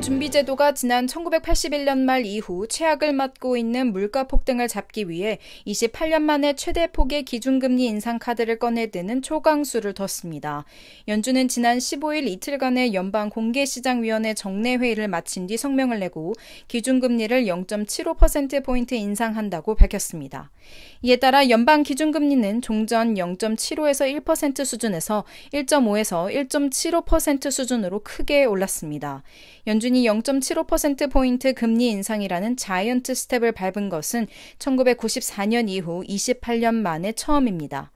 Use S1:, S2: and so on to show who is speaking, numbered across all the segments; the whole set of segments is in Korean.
S1: 공정준비제도가 지난 1981년 말 이후 최악을 맞고 있는 물가 폭등을 잡기 위해 28년 만에 최대 폭의 기준금리 인상 카드를 꺼내드는 초강수를 뒀습니다. 연준은 지난 15일 이틀간의 연방 공개시장위원회 정례 회의를 마친 뒤 성명을 내고 기준금리를 0.75%포인트 인상한다고 밝혔습니다. 이에 따라 연방 기준금리는 종전 0.75에서 1% 수준에서 1.5에서 1.75% 수준으로 크게 올랐습니다. 연준 연준이 0.75%포인트 금리 인상이라는 자이언트 스텝을 밟은 것은 1994년 이후 28년 만에 처음입니다.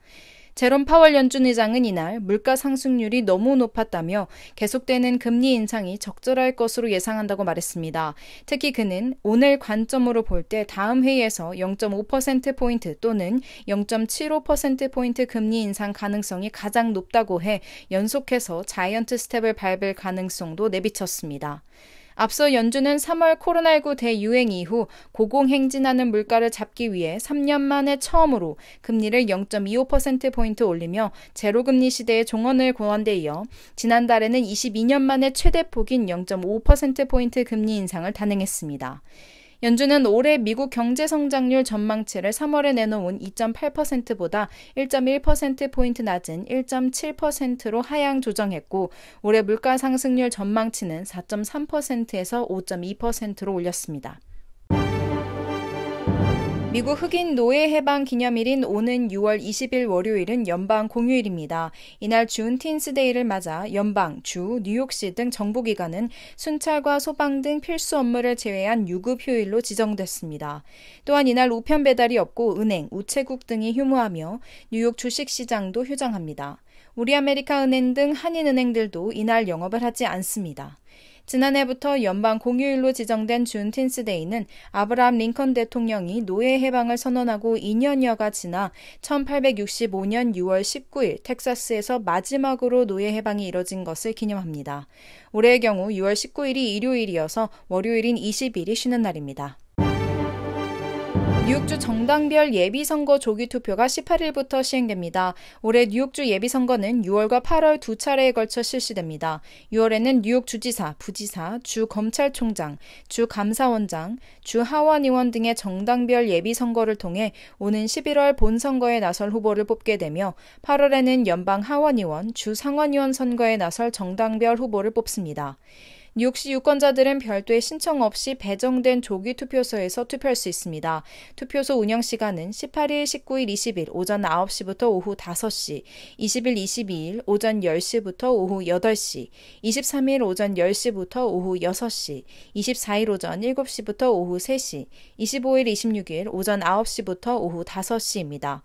S1: 제롬 파월 연준 의장은 이날 물가 상승률이 너무 높았다며 계속되는 금리 인상이 적절할 것으로 예상한다고 말했습니다. 특히 그는 오늘 관점으로 볼 때 다음 회의에서 0.5%포인트 또는 0.75%포인트 금리 인상 가능성이 가장 높다고 해 연속해서 자이언트 스텝을 밟을 가능성도 내비쳤습니다. 앞서 연준은 3월 코로나19 대유행 이후 고공행진하는 물가를 잡기 위해 3년 만에 처음으로 금리를 0.25%포인트 올리며 제로금리 시대의 종언을 고한 데 이어 지난달에는 22년 만에 최대폭인 0.5%포인트 금리 인상을 단행했습니다. 연준은 올해 미국 경제 성장률 전망치를 3월에 내놓은 2.8%보다 1.1%포인트 낮은 1.7%로 하향 조정했고 올해 물가 상승률 전망치는 4.3%에서 5.2%로 올렸습니다. 미국 흑인 노예 해방 기념일인 오는 6월 20일 월요일은 연방 공휴일입니다. 이날 준틴스데이를 맞아 연방, 주, 뉴욕시 등 정부기관은 순찰과 소방 등 필수 업무를 제외한 유급 휴일로 지정됐습니다. 또한 이날 우편 배달이 없고 은행, 우체국 등이 휴무하며 뉴욕 주식시장도 휴장합니다. 우리 아메리카 은행 등 한인 은행들도 이날 영업을 하지 않습니다. 지난해부터 연방 공휴일로 지정된 준틴스데이는 아브라함 링컨 대통령이 노예 해방을 선언하고 2년여가 지나 1865년 6월 19일 텍사스에서 마지막으로 노예 해방이 이뤄진 것을 기념합니다. 올해의 경우 6월 19일이 일요일이어서 월요일인 20일이 쉬는 날입니다. 뉴욕주 정당별 예비선거 조기 투표가 18일부터 시행됩니다. 올해 뉴욕주 예비선거는 6월과 8월 두 차례에 걸쳐 실시됩니다. 6월에는 뉴욕 주지사, 부지사, 주 검찰총장, 주 감사원장, 주 하원의원 등의 정당별 예비선거를 통해 오는 11월 본선거에 나설 후보를 뽑게 되며 8월에는 연방 하원의원, 주 상원의원 선거에 나설 정당별 후보를 뽑습니다. 뉴욕시 유권자들은 별도의 신청 없이 배정된 조기 투표소에서 투표할 수 있습니다. 투표소 운영 시간은 18일, 19일, 20일 오전 9시부터 오후 5시, 20일, 22일 오전 10시부터 오후 8시, 23일 오전 10시부터 오후 6시, 24일 오전 7시부터 오후 3시, 25일, 26일 오전 9시부터 오후 5시입니다.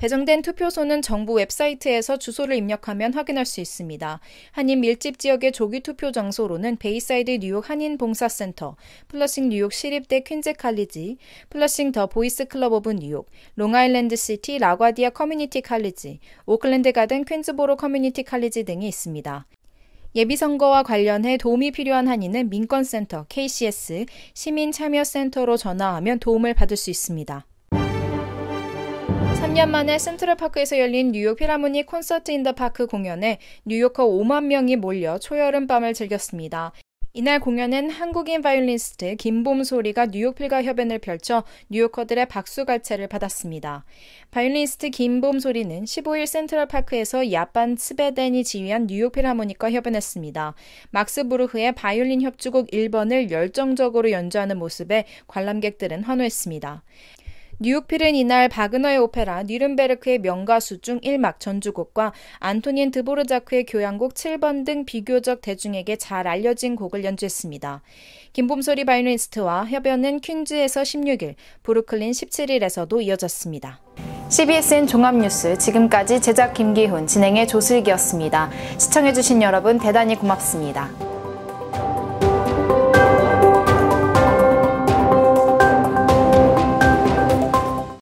S1: 배정된 투표소는 정부 웹사이트에서 주소를 입력하면 확인할 수 있습니다. 한인 밀집 지역의 조기 투표 장소로는 베이사이드 뉴욕 한인 봉사센터, 플러싱 뉴욕 시립대 퀸즈 칼리지, 플러싱 더 보이스 클럽 오브 뉴욕, 롱아일랜드 시티 라과디아 커뮤니티 칼리지, 오클랜드 가든 퀸즈보로 커뮤니티 칼리지 등이 있습니다. 예비선거와 관련해 도움이 필요한 한인은 민권센터 KCS, 시민참여센터로 전화하면 도움을 받을 수 있습니다. 3년 만에 센트럴파크에서 열린 뉴욕 피라모닉 콘서트 인 더 파크 공연에 뉴요커 5만 명이 몰려 초여름 밤을 즐겼습니다. 이날 공연은 한국인 바이올리스트 니 김봄소리가 뉴욕 필과 협연을 펼쳐 뉴요커들의 박수갈채를 받았습니다. 바이올리스트 니 김봄소리는 15일 센트럴파크에서 야반 스베덴이 지휘한 뉴욕 필하모닉과 협연했습니다. 막스 부르흐의 바이올린 협주곡 1번을 열정적으로 연주하는 모습에 관람객들은 환호했습니다. 뉴욕필은 이날 바그너의 오페라 뉘른베르크의 명가수 중 1막 전주곡과 안토닌 드보르자크의 교향곡 7번 등 비교적 대중에게 잘 알려진 곡을 연주했습니다. 김봄소리 바이올리스트와 협연은 퀸즈에서 16일, 브루클린 17일에서도 이어졌습니다. CBSN 종합뉴스 지금까지 제작 김기훈, 진행의 조슬기였습니다. 시청해주신 여러분 대단히 고맙습니다.